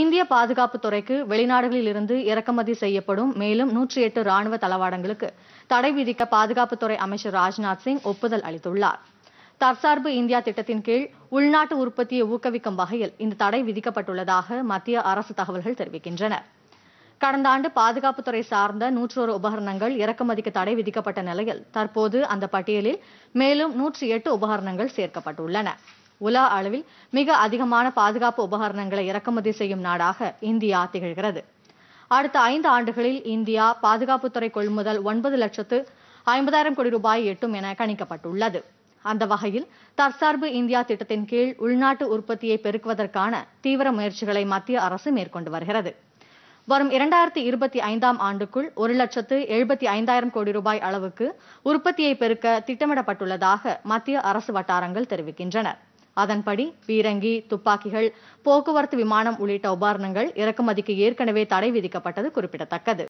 இந்திய பாதுகாப்பு துறைக்கு வெளிநாடுகளில் இருந்து இறக்குமதி செய்யப்படும் மேலும் நூற்றி எட்டு ராணுவ தளவாடங்களுக்கு தடை விதிக்க பாதுகாப்புத்துறை அமைச்சர் ராஜ்நாத் சிங் ஒப்புதல் அளித்துள்ளார் தற்சார்பு இந்தியா திட்டத்தின் கீழ் உள்நாட்டு உற்பத்தியை ஊக்குவிக்கும் வகையில் இந்த தடை விதிக்கப்பட்டுள்ளதாக மத்திய அரசு தகவல்கள் தெரிவிக்கின்றன கடந்த ஆண்டு பாதுகாப்புத்துறை சார்ந்த நூற்றோரு உபகரணங்கள் இறக்குமதிக்கு தடை விதிக்கப்பட்ட நிலையில் தற்போது அந்த பட்டியலில் மேலும் நூற்றி எட்டு உபகரணங்கள் சேர்க்கப்பட்டுள்ளன உலா அளவில் மிக அதிகமான பாதுகாப்பு உபகரணங்களை இறக்குமதி செய்யும் நாடாக இந்தியா திகழ்கிறது அடுத்த ஐந்து ஆண்டுகளில் இந்தியா பாதுகாப்புத்துறை கொள்முதல் ஒன்பது லட்சத்து ஐம்பதாயிரம் கோடி ரூபாய் எட்டும் என கணிக்கப்பட்டுள்ளது அந்த வகையில் தற்சார்பு இந்தியா திட்டத்தின் கீழ் உள்நாட்டு உற்பத்தியை பெருக்குவதற்கான தீவிர முயற்சிகளை மத்திய அரசு மேற்கொண்டு வருகிறது வரும் இரண்டாயிரத்தி இருபத்தி ஐந்தாம் ஆண்டுக்குள் ஒரு லட்சத்து எழுபத்தி ஐந்தாயிரம் கோடி ரூபாய் அளவுக்கு உற்பத்தியை பெருக்க திட்டமிடப்பட்டுள்ளதாக மத்திய அரசு வட்டாரங்கள் தெரிவிக்கின்றன அதன்படி பீரங்கி துப்பாக்கிகள் போக்குவரத்து விமானம் உள்ளிட்ட உபகரணங்கள் இறக்குமதிக்கு ஏற்கனவே தடை விதிக்கப்பட்டது குறிப்பிடத்தக்கது